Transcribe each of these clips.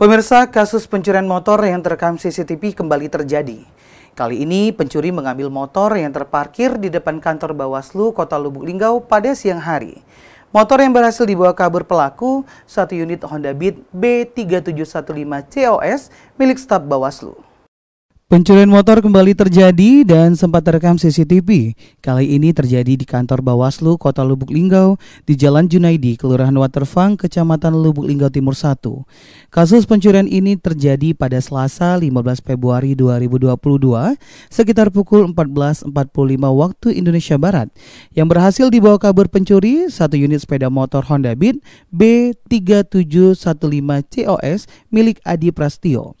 Pemirsa, kasus pencurian motor yang terekam CCTV kembali terjadi. Kali ini pencuri mengambil motor yang terparkir di depan kantor Bawaslu Kota Lubuk Linggau pada siang hari. Motor yang berhasil dibawa kabur pelaku, satu unit Honda Beat B3715 COS milik staf Bawaslu. Pencurian motor kembali terjadi dan sempat terekam CCTV. Kali ini terjadi di kantor Bawaslu Kota Lubuk Linggau di Jalan Junaidi, Kelurahan Waterfang, Kecamatan Lubuk Linggau Timur 1. Kasus pencurian ini terjadi pada Selasa 15 Februari 2022 sekitar pukul 14.45 waktu Indonesia Barat yang berhasil dibawa kabur pencuri satu unit sepeda motor Honda Beat B3715 COS milik Adi Prastio.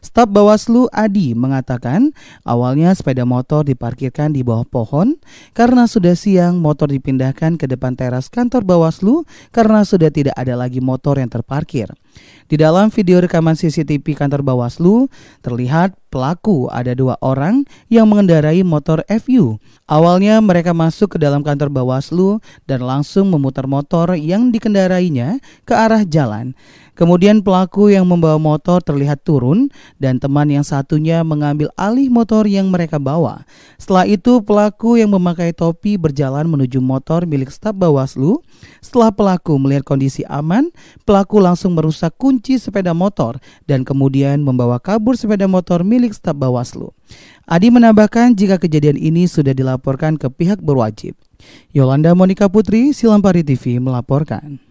Staf Bawaslu Adi mengatakan awalnya sepeda motor diparkirkan di bawah pohon karena sudah siang motor dipindahkan ke depan teras kantor Bawaslu karena sudah tidak ada lagi motor yang terparkir. Di dalam video rekaman CCTV kantor Bawaslu, terlihat pelaku ada dua orang yang mengendarai motor FU. Awalnya mereka masuk ke dalam kantor Bawaslu dan langsung memutar motor yang dikendarainya ke arah jalan. Kemudian pelaku yang membawa motor terlihat turun dan teman yang satunya mengambil alih motor yang mereka bawa. Setelah itu pelaku yang memakai topi berjalan menuju motor milik staf Bawaslu. Setelah pelaku melihat kondisi aman, pelaku langsung merusak kunci sepeda motor dan kemudian membawa kabur sepeda motor milik staf Bawaslu. Adi menambahkan jika kejadian ini sudah dilaporkan ke pihak berwajib. Yolanda Monica Putri, Silampari TV melaporkan.